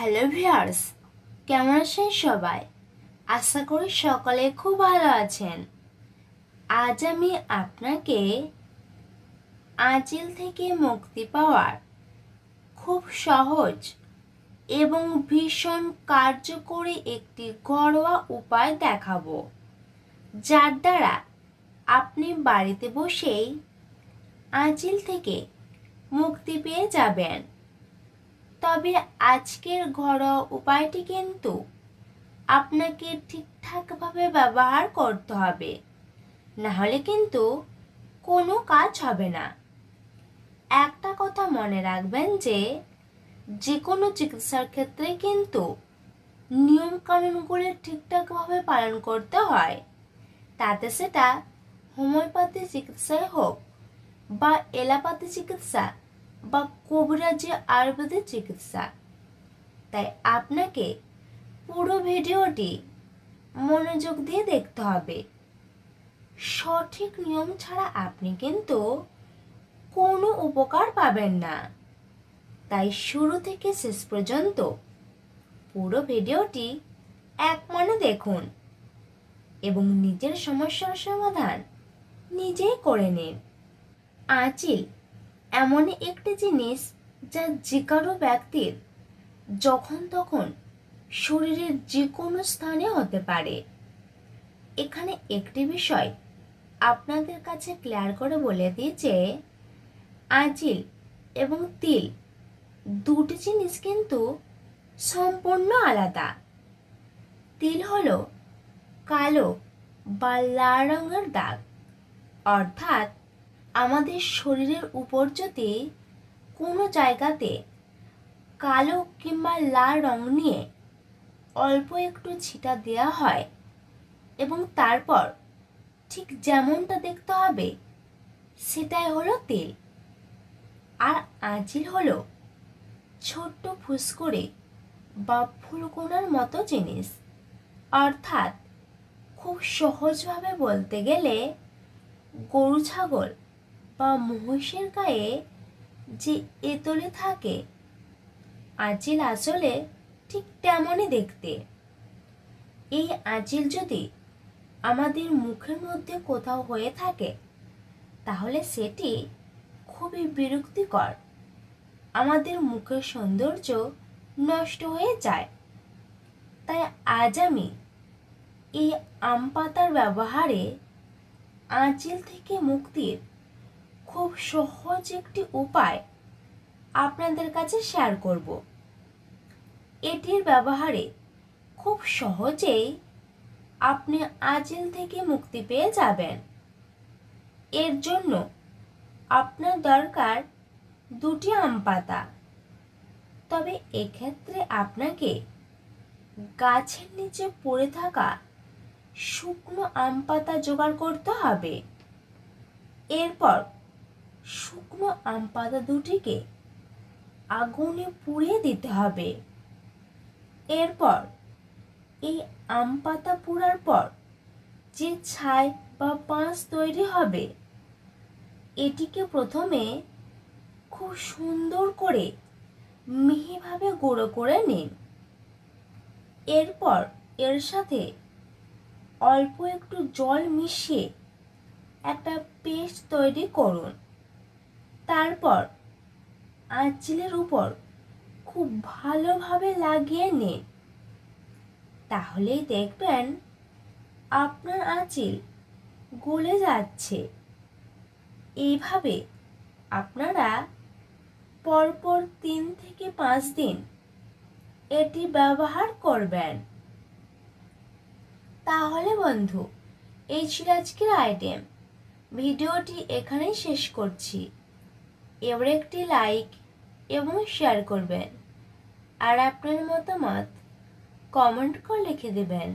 hello viewers কেমন আছেন সবাই আশা করি সকলে খুব ভালো আছেন আজ আমি আপনাকে আঁচিল থেকে মুক্তি পাওয়ার খুব সহজ এবং ভীষণ কার্যকরী একটি ঘরোয়া উপায় দেখাবো যার দ্বারা আপনি বাড়িতে বসেই আঁচিল থেকে মুক্তি পেয়ে যাবেন তবে আজকের ঘরোয়া উপায়টি কিন্তু আপনাকে ঠিকঠাকভাবে ব্যবহার করতে হবে নাহলে কিন্তু কোনো কাজ হবে না একটা কথা মনে রাখবেন যে যে কোনো চিকিৎসার ক্ষেত্রে কিন্তু নিয়মকানুনগুলি ঠিকঠাকভাবে পালন করতে হয় তাতে সেটা হোমিওপ্যাথি চিকিৎসাই হোক বা এলাপাতি চিকিৎসা বা কবিরাজি আয়ুর্বেদের চিকিৎসা তাই আপনাকে পুরো ভিডিওটি মনোযোগ দিয়ে দেখতে হবে সঠিক নিয়ম ছাড়া আপনি কিন্তু কোনো উপকার পাবেন না তাই শুরু থেকে শেষ পর্যন্ত পুরো ভিডিওটি এক মনে দেখুন এবং নিজের সমস্যার সমাধান নিজেই করে নিন আঁচিল এমন একটি জিনিস যা যে কারো ব্যক্তির যখন তখন শরীরের যে কোনো স্থানে হতে পারে এখানে একটি বিষয় আপনাদের কাছে ক্লিয়ার করে বলে দিই যে আজিল এবং তিল দুটি জিনিস কিন্তু সম্পূর্ণ আলাদা তিল হলো কালো বা লাল রঙের দাগ অর্থাৎ আমাদের শরীরের উপর যদি কোনো জায়গাতে কালো কিংবা লাল রং নিয়ে অল্প একটু ছিটা দেওয়া হয় এবং তারপর ঠিক যেমনটা দেখতে হবে সেটাই হলো তেল আর আঁচিল হলো ছোট্ট ফুসকরে বা ফুলকোনার মতো জিনিস অর্থাৎ খুব সহজভাবে বলতে গেলে গরু ছাগল বা মহিষের গায়ে যে এতলে থাকে আঁচিল আসলে ঠিক তেমনই দেখতে এই আঁচিল যদি আমাদের মুখের মধ্যে কোথাও হয়ে থাকে তাহলে সেটি খুবই বিরক্তিকর আমাদের মুখের সৌন্দর্য নষ্ট হয়ে যায় তাই আজ আমি এই আম পাতার ব্যবহারে আঁচিল থেকে মুক্তির খুব সহজ একটি উপায় আপনাদের কাছে শেয়ার করব এটির ব্যবহারে খুব সহজেই আপনি আজেল থেকে মুক্তি পেয়ে যাবেন এর জন্য আপনার দরকার দুটি আম পাতা তবে এক্ষেত্রে আপনাকে গাছের নিচে পড়ে থাকা শুকনো আম পাতা জোগাড় করতে হবে এরপর শুকনো আম পাতা দুটিকে আগুনে পুড়িয়ে দিতে হবে এরপর এই আম পাতা পোড়ার পর যে ছাই বা পাঁচ তৈরি হবে এটিকে প্রথমে খুব সুন্দর করে মিহিভাবে গুঁড়ো করে নিন এরপর এর সাথে অল্প একটু জল মিশিয়ে একটা পেস্ট তৈরি করুন তারপর আঁচলের উপর খুব ভালোভাবে লাগিয়ে নিন তাহলেই দেখবেন আপনার আঁচিল গলে যাচ্ছে এইভাবে আপনারা পরপর তিন থেকে পাঁচ দিন এটি ব্যবহার করবেন তাহলে বন্ধু এই ছিল আজকের আইটেম ভিডিওটি এখানেই শেষ করছি এবার একটি লাইক এবং শেয়ার করবেন আর আপনার মতামত কমেন্ট করে লিখে দেবেন